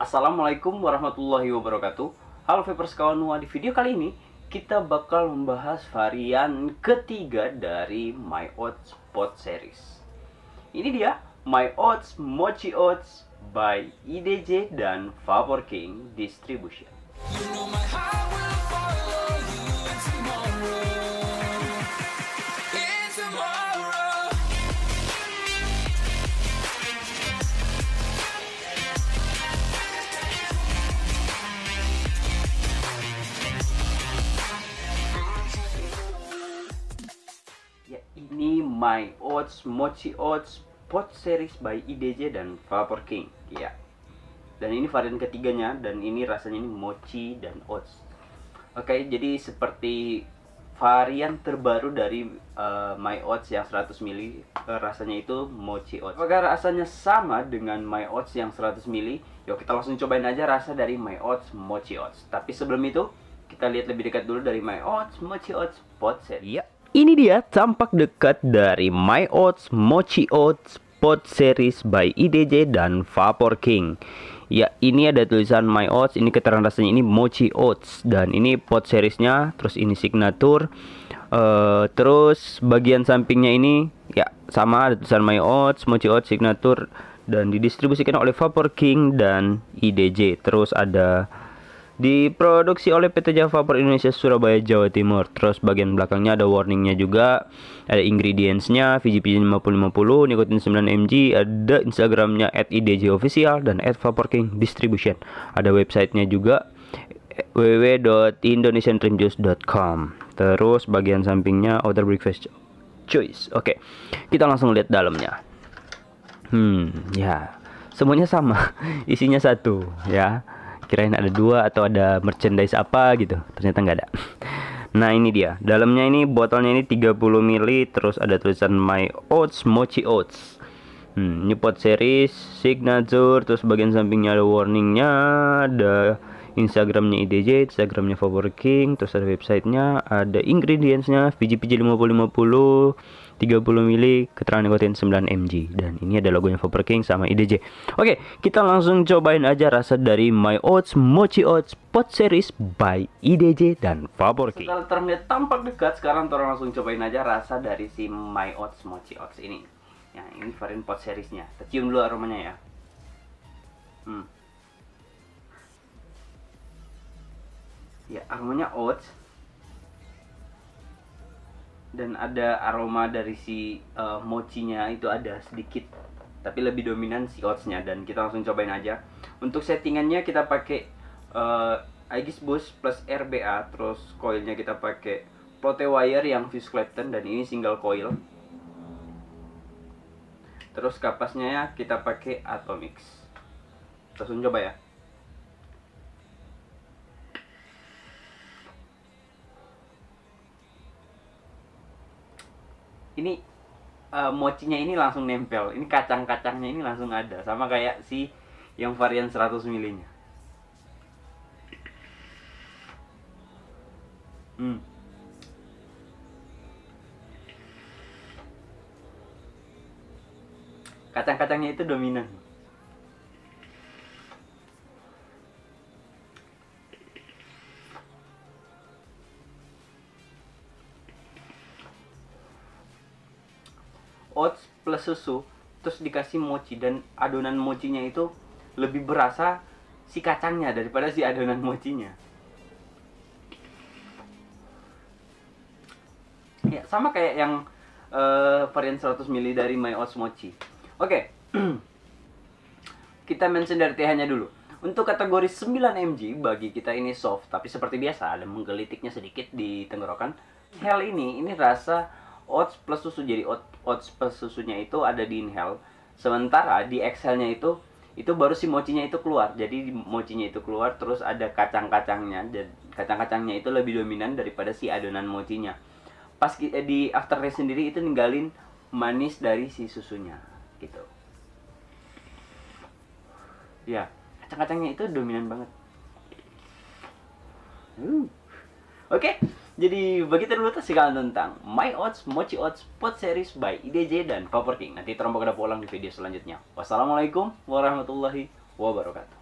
Assalamualaikum warahmatullahi wabarakatuh Halo Vapers kawan semua di video kali ini kita bakal membahas varian ketiga dari My Oats Pot Series Ini dia My Oats Mochi Oats by IDJ dan Favor King Distribution you know My Oats, Mochi Oats, Pot Series by IDJ dan Vapor King. Ya. Dan ini varian ketiganya dan ini rasanya ini mochi dan oats. Oke, jadi seperti varian terbaru dari uh, My Oats yang 100 mili eh, rasanya itu mochi oats. Apakah rasanya sama dengan My Oats yang 100 mili, Yuk kita langsung cobain aja rasa dari My Oats Mochi Oats. Tapi sebelum itu kita lihat lebih dekat dulu dari My Oats Mochi Oats Pot Series. Iya. Yep. Ini dia tampak dekat dari My Oats, Mochi Oats, Pod Series by IDJ dan Vapor King. Ya, ini ada tulisan My Oats, ini keterangan rasanya ini Mochi Oats dan ini Pod Seriesnya, terus ini signature. Uh, terus bagian sampingnya ini ya sama ada tulisan My Oats, Mochi Oats, signature dan didistribusikan oleh Vapor King dan IDJ. Terus ada Diproduksi oleh PT Java Vapor Indonesia Surabaya Jawa Timur. Terus bagian belakangnya ada warningnya juga, ada ingredientsnya VGP 50 nikotin 9 mg, ada Instagramnya official dan distribution Ada websitenya juga www.indonesiandreamjuice.com. Terus bagian sampingnya order breakfast choice. Oke, okay. kita langsung lihat dalamnya. Hmm, ya. Semuanya sama, isinya satu, ya kirain ada dua atau ada merchandise apa gitu ternyata nggak ada nah ini dia dalamnya ini botolnya ini 30 ml terus ada tulisan my oats mochi oats hmm, ini series signature terus bagian sampingnya ada warningnya ada Instagramnya IDJ, Instagramnya Favor King, terus ada websitenya, ada ingredientsnya, VGPG 5050, 30 mili, keterangan nikotin 9 mg dan ini ada logonya Vapor King sama IDJ. Oke, kita langsung cobain aja rasa dari My Oats Mochi Oats Pot Series by IDJ dan Vapor King. Setelah termnya tampak dekat, sekarang kita langsung cobain aja rasa dari si My Oats Mochi Oats ini. Ya, ini varian Pot Seriesnya. tercium dulu aromanya ya. Hmm. ya aromanya oats dan ada aroma dari si uh, mochinya itu ada sedikit tapi lebih dominan si oatsnya dan kita langsung cobain aja untuk settingannya kita pakai uh, Aegis Boost plus RBA terus coilnya kita pakai Prote Wire yang fuse Clapton dan ini single coil terus kapasnya ya kita pakai Atomix langsung coba ya ini uh, mochinya ini langsung nempel ini kacang-kacangnya ini langsung ada sama kayak si yang varian 100 milinya hmm kacang-kacangnya itu dominan oats plus susu terus dikasih mochi dan adonan mochinya itu lebih berasa si kacangnya daripada si adonan mochinya ya sama kayak yang uh, varian 100 ml dari My Oats Mochi oke okay. kita mention dari th dulu untuk kategori 9 mg bagi kita ini soft tapi seperti biasa ada menggelitiknya sedikit di tenggorokan hell ini ini rasa oats plus susu jadi oats plus susunya itu ada di inhale sementara di exhale-nya itu itu baru si mochinya itu keluar jadi mochinya itu keluar terus ada kacang-kacangnya dan kacang-kacangnya itu lebih dominan daripada si adonan mochinya pas eh, di after race sendiri itu ninggalin manis dari si susunya gitu ya kacang-kacangnya itu dominan banget uh. oke okay. Jadi begitu dulu sekalian tentang My Odds, Mochi Odds, Pod Series by IDJ dan Power King. Nanti terompak ada ulang di video selanjutnya. Wassalamualaikum warahmatullahi wabarakatuh.